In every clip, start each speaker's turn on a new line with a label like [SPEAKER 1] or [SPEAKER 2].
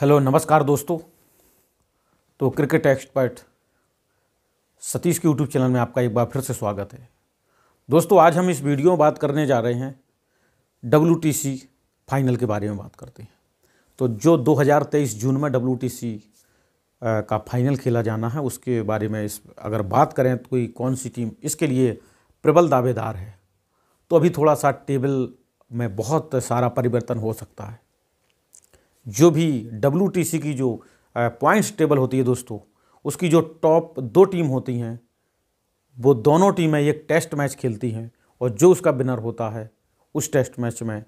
[SPEAKER 1] hello नमस्कार दोस्तों तो क्रिकेट एक्सपर्ट सतीश के यूट्यूब चैनल में आपका एक बार फिर से स्वागत है दोस्तों आज हम इस वीडियो में बात करने जा रहे हैं डब्ल्यू फाइनल के बारे में बात करते हैं तो जो 2023 जून में डब्ल्यू का फाइनल खेला जाना है उसके बारे में इस अगर बात करें तो कोई कौन सी टीम इसके लिए प्रबल दावेदार है तो अभी थोड़ा सा टेबल में बहुत सारा परिवर्तन हो सकता है जो भी डब्ल्यू की जो पॉइंट्स टेबल होती है दोस्तों उसकी जो टॉप दो टीम होती हैं वो दोनों टीमें एक टेस्ट मैच खेलती हैं और जो उसका विनर होता है उस टेस्ट मैच में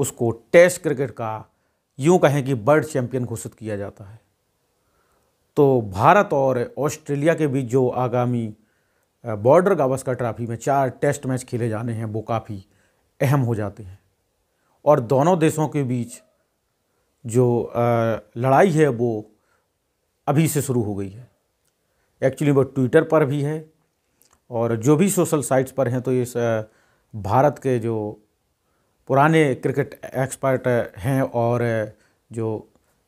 [SPEAKER 1] उसको टेस्ट क्रिकेट का यूँ कहें कि वर्ल्ड चैम्पियन घोषित किया जाता है तो भारत और ऑस्ट्रेलिया के बीच जो आगामी बॉर्डर गावस्कर ट्रॉफी में चार टेस्ट मैच खेले जाने हैं वो काफ़ी अहम हो जाते हैं और दोनों देशों के बीच जो लड़ाई है वो अभी से शुरू हो गई है एक्चुअली वो ट्विटर पर भी है और जो भी सोशल साइट्स पर हैं तो इस भारत के जो पुराने क्रिकेट एक्सपर्ट हैं और जो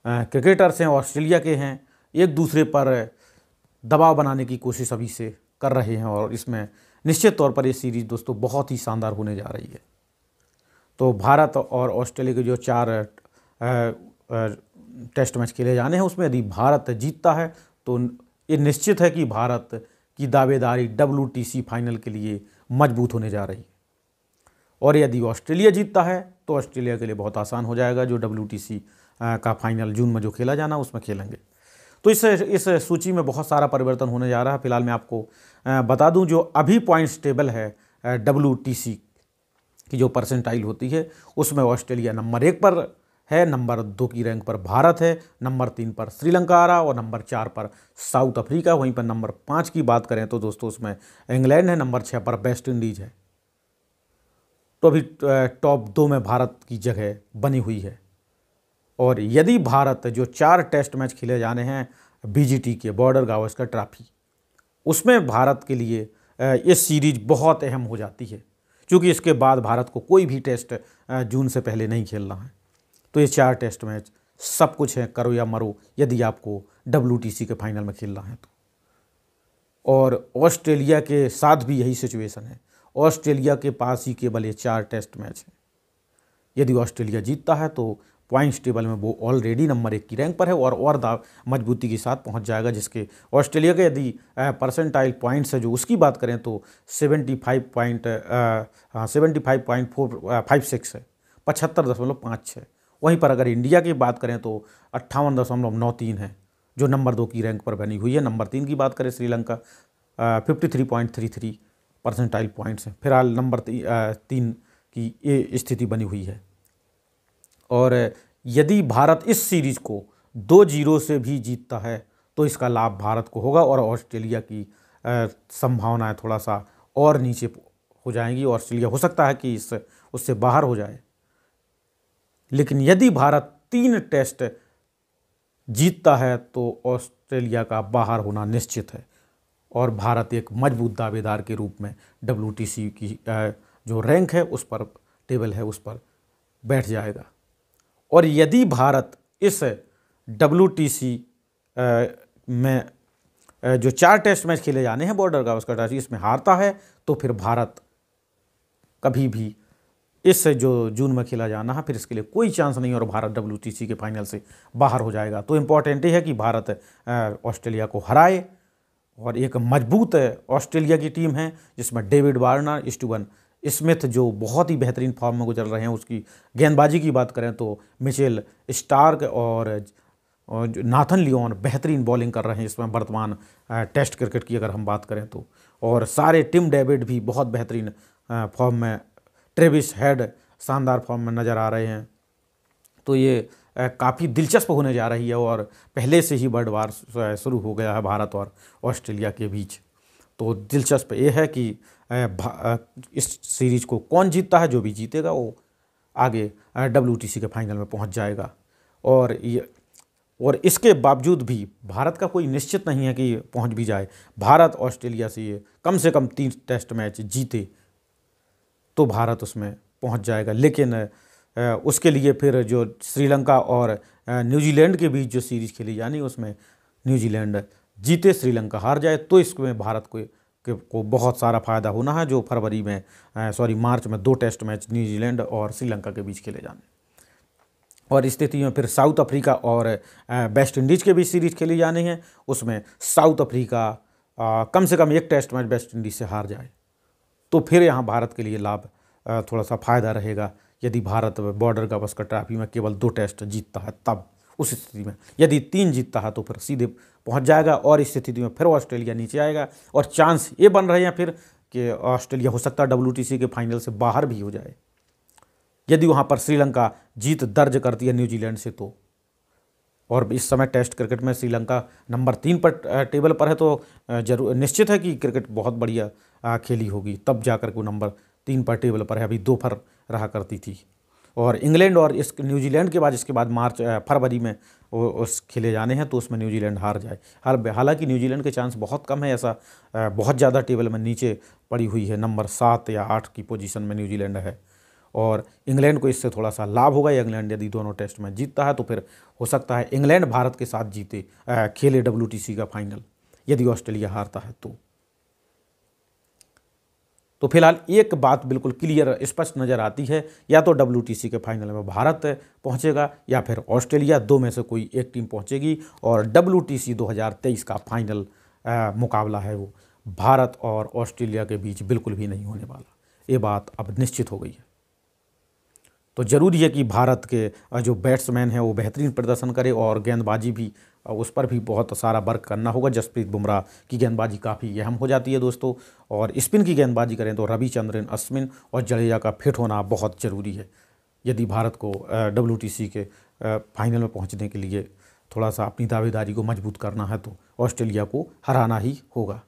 [SPEAKER 1] क्रिकेटर्स हैं ऑस्ट्रेलिया के हैं एक दूसरे पर दबाव बनाने की कोशिश अभी से कर रहे हैं और इसमें निश्चित तौर पर ये सीरीज़ दोस्तों बहुत ही शानदार होने जा रही है तो भारत और ऑस्ट्रेलिया के जो चार टेस्ट मैच खेले जाने हैं उसमें यदि भारत जीतता है तो ये निश्चित है कि भारत की दावेदारी डब्ल्यू फाइनल के लिए मजबूत होने जा रही है और यदि ऑस्ट्रेलिया जीतता है तो ऑस्ट्रेलिया के लिए बहुत आसान हो जाएगा जो डब्ल्यू का फाइनल जून में जो खेला जाना उसमें खेलेंगे तो इस इस सूची में बहुत सारा परिवर्तन होने जा रहा है फिलहाल मैं आपको बता दूं जो अभी पॉइंट्स टेबल है डब्ल्यू की जो परसेंटाइल होती है उसमें ऑस्ट्रेलिया नंबर एक पर है नंबर दो की रैंक पर भारत है नंबर तीन पर श्रीलंका आ रहा और नंबर चार पर साउथ अफ्रीका वहीं पर नंबर पाँच की बात करें तो दोस्तों उसमें इंग्लैंड है नंबर छः पर वेस्ट इंडीज़ है तो अभी टॉप दो में भारत की जगह बनी हुई है और यदि भारत जो चार टेस्ट मैच खेले जाने हैं बीजीटी के बॉर्डर गावस्कर ट्रॉफी उसमें भारत के लिए ये सीरीज बहुत अहम हो जाती है क्योंकि इसके बाद भारत को कोई भी टेस्ट जून से पहले नहीं खेलना है तो ये चार टेस्ट मैच सब कुछ है करो या मरो यदि आपको डब्ल्यू के फाइनल में खेलना है तो और ऑस्ट्रेलिया के साथ भी यही सिचुएशन है ऑस्ट्रेलिया के पास ही केवल ये चार टेस्ट मैच हैं यदि ऑस्ट्रेलिया जीतता है तो पॉइंट्स टेबल में वो ऑलरेडी नंबर एक की रैंक पर है और और मजबूती के साथ पहुंच जाएगा जिसके ऑस्ट्रेलिया के यदि परसेंटाइल पॉइंट्स है जो उसकी बात करें तो सेवेंटी फाइव पॉइंट हाँ seventy five point four five six है पचहत्तर दशमलव पाँच छः वहीं पर अगर इंडिया की बात करें तो अट्ठावन दशमलव नौ तीन है जो नंबर दो की रैंक पर बनी हुई है नंबर तीन की बात करें Sri Lanka fifty three point three three percentile points हैं फिलहाल नंबर ती, आ, तीन की ये स्थिति बनी हुई है और यदि भारत इस सीरीज़ को दो जीरो से भी जीतता है तो इसका लाभ भारत को होगा और ऑस्ट्रेलिया की संभावनाएं थोड़ा सा और नीचे हो जाएंगी ऑस्ट्रेलिया हो सकता है कि इस उससे बाहर हो जाए लेकिन यदि भारत तीन टेस्ट जीतता है तो ऑस्ट्रेलिया का बाहर होना निश्चित है और भारत एक मजबूत दावेदार के रूप में डब्ल्यू की जो रैंक है उस पर टेबल है उस पर बैठ जाएगा और यदि भारत इस डब्ल्यू में जो चार टेस्ट मैच खेले जाने हैं बॉर्डर का उसका टेस्ट इसमें हारता है तो फिर भारत कभी भी इस जो जून में खेला जाना है फिर इसके लिए कोई चांस नहीं और भारत डब्ल्यू के फाइनल से बाहर हो जाएगा तो इम्पॉर्टेंट ये है कि भारत ऑस्ट्रेलिया को हराए और एक मजबूत ऑस्ट्रेलिया की टीम है जिसमें डेविड वार्नर स्टूवन स्मिथ जो बहुत ही बेहतरीन फॉर्म में गुजर रहे हैं उसकी गेंदबाजी की बात करें तो मिचेल स्टार्क और नाथन लियोन बेहतरीन बॉलिंग कर रहे हैं इसमें वर्तमान टेस्ट क्रिकेट की अगर हम बात करें तो और सारे टिम डेविड भी बहुत बेहतरीन फॉर्म में ट्रेविस हेड शानदार फॉर्म में नज़र आ रहे हैं तो ये काफ़ी दिलचस्प होने जा रही है और पहले से ही बर्ड वार शुरू हो गया है भारत और ऑस्ट्रेलिया के बीच तो दिलचस्प ये है कि इस सीरीज को कौन जीतता है जो भी जीतेगा वो आगे डब्ल्यू के फाइनल में पहुंच जाएगा और ये और इसके बावजूद भी भारत का कोई निश्चित नहीं है कि पहुंच भी जाए भारत ऑस्ट्रेलिया से कम से कम तीन टेस्ट मैच जीते तो भारत उसमें पहुंच जाएगा लेकिन उसके लिए फिर जो श्रीलंका और न्यूजीलैंड के बीच जो सीरीज खेली जानी उसमें न्यूजीलैंड जीते श्रीलंका हार जाए तो इसमें भारत को को बहुत सारा फ़ायदा होना है जो फरवरी में सॉरी मार्च में दो टेस्ट मैच न्यूजीलैंड और श्रीलंका के बीच खेले जाने और स्थिति में फिर साउथ अफ्रीका और वेस्ट इंडीज़ के बीच सीरीज खेली जानी है उसमें साउथ अफ्रीका कम से कम एक टेस्ट मैच वेस्ट इंडीज़ से हार जाए तो फिर यहाँ भारत के लिए लाभ थोड़ा सा फायदा रहेगा यदि भारत बॉर्डर गावस्कर ट्रॉफी में केवल दो टेस्ट जीतता है तब उस स्थिति में यदि तीन जीतता है तो फिर सीधे पहुंच जाएगा और इस स्थिति में फिर ऑस्ट्रेलिया नीचे आएगा और चांस ये बन रहे हैं फिर कि ऑस्ट्रेलिया हो सकता है डब्ल्यू के फाइनल से बाहर भी हो जाए यदि वहाँ पर श्रीलंका जीत दर्ज करती है न्यूजीलैंड से तो और इस समय टेस्ट क्रिकेट में श्रीलंका नंबर तीन पर टेबल पर है तो जरूर निश्चित है कि क्रिकेट बहुत बढ़िया खेली होगी तब जाकर के वो नंबर तीन पर टेबल पर है अभी दोपहर रहा करती थी और इंग्लैंड और इस न्यूजीलैंड के बाद इसके बाद मार्च फरवरी में उस खेले जाने हैं तो उसमें न्यूजीलैंड हार जाए हर हालांकि न्यूजीलैंड के चांस बहुत कम है ऐसा बहुत ज़्यादा टेबल में नीचे पड़ी हुई है नंबर सात या आठ की पोजीशन में न्यूजीलैंड है और इंग्लैंड को इससे थोड़ा सा लाभ होगा इंग्लैंड यदि दोनों टेस्ट में जीतता है तो फिर हो सकता है इंग्लैंड भारत के साथ जीते खेले डब्ल्यू का फाइनल यदि ऑस्ट्रेलिया हारता है तो तो फिलहाल एक बात बिल्कुल क्लियर स्पष्ट नज़र आती है या तो डब्ल्यू के फाइनल में भारत पहुंचेगा या फिर ऑस्ट्रेलिया दो में से कोई एक टीम पहुंचेगी और डब्ल्यू टी 2023 का फाइनल आ, मुकाबला है वो भारत और ऑस्ट्रेलिया के बीच बिल्कुल भी नहीं होने वाला ये बात अब निश्चित हो गई है तो ज़रूरी है कि भारत के जो बैट्समैन हैं वो बेहतरीन प्रदर्शन करें और गेंदबाजी भी उस पर भी बहुत सारा वर्क करना होगा जसप्रीत बुमराह की गेंदबाजी काफ़ी अहम हो जाती है दोस्तों और स्पिन की गेंदबाजी करें तो रविचंद्रन अश्विन और जडेजा का फिट होना बहुत ज़रूरी है यदि भारत को डब्ल्यू के फाइनल में पहुँचने के लिए थोड़ा सा अपनी दावेदारी को मजबूत करना है तो ऑस्ट्रेलिया को हराना ही होगा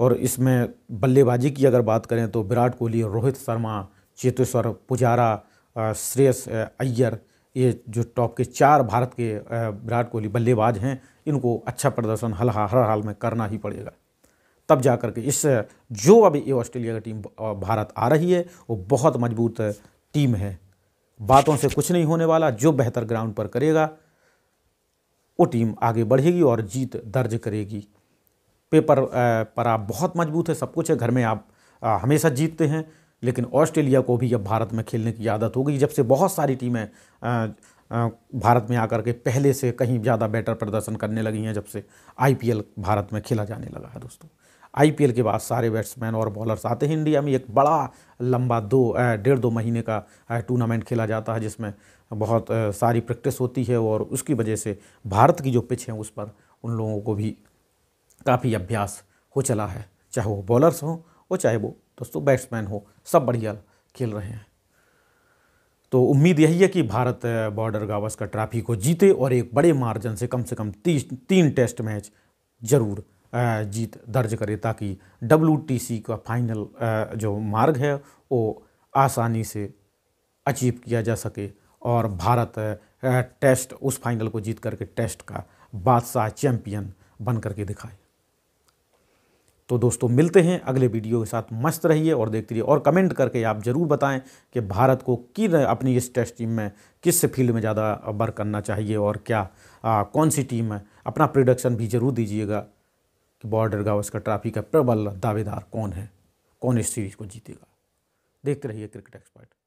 [SPEAKER 1] और इसमें बल्लेबाजी की अगर बात करें तो विराट कोहली रोहित शर्मा चेतेश्वर पुजारा श्रेयस अय्यर ये जो टॉप के चार भारत के विराट कोहली बल्लेबाज हैं इनको अच्छा प्रदर्शन हल हर हाल में करना ही पड़ेगा तब जा करके के इस जो अभी ये ऑस्ट्रेलिया की टीम भारत आ रही है वो बहुत मजबूत टीम है बातों से कुछ नहीं होने वाला जो बेहतर ग्राउंड पर करेगा वो टीम आगे बढ़ेगी और जीत दर्ज करेगी पेपर पर आप बहुत मजबूत है सब कुछ है घर में आप हमेशा जीतते हैं लेकिन ऑस्ट्रेलिया को भी अब भारत में खेलने की आदत हो गई जब से बहुत सारी टीमें भारत में आकर के पहले से कहीं ज़्यादा बेटर प्रदर्शन करने लगी हैं जब से आई भारत में खेला जाने लगा है दोस्तों आई के बाद सारे बैट्समैन और बॉलर्स आते हैं इंडिया में एक बड़ा लंबा दो डेढ़ दो महीने का टूर्नामेंट खेला जाता है जिसमें बहुत सारी प्रैक्टिस होती है और उसकी वजह से भारत की जो पिच है उस पर उन लोगों को भी काफ़ी अभ्यास हो चला है चाहे वो बॉलर्स हों वो चाहे वो दोस्तों बैट्समैन हो सब बढ़िया खेल रहे हैं तो उम्मीद यही है कि भारत बॉर्डर गावस्कर ट्रॉफी को जीते और एक बड़े मार्जिन से कम से कम ती, तीन टेस्ट मैच जरूर जीत दर्ज करे ताकि डब्ल्यू का फाइनल जो मार्ग है वो आसानी से अचीव किया जा सके और भारत टेस्ट उस फाइनल को जीत करके टेस्ट का बादशाह चैंपियन बन करके दिखाए तो दोस्तों मिलते हैं अगले वीडियो के साथ मस्त रहिए और देखते रहिए और कमेंट करके आप ज़रूर बताएं कि भारत को कि अपनी इस टेस्ट टीम में किस फील्ड में ज़्यादा वर्क करना चाहिए और क्या आ, कौन सी टीम है अपना प्रोडक्शन भी ज़रूर दीजिएगा कि बॉर्डर उसका ट्रॉफी का प्रबल दावेदार कौन है कौन इस सीरीज़ को जीतेगा देखते रहिए क्रिकेट एक्सपर्ट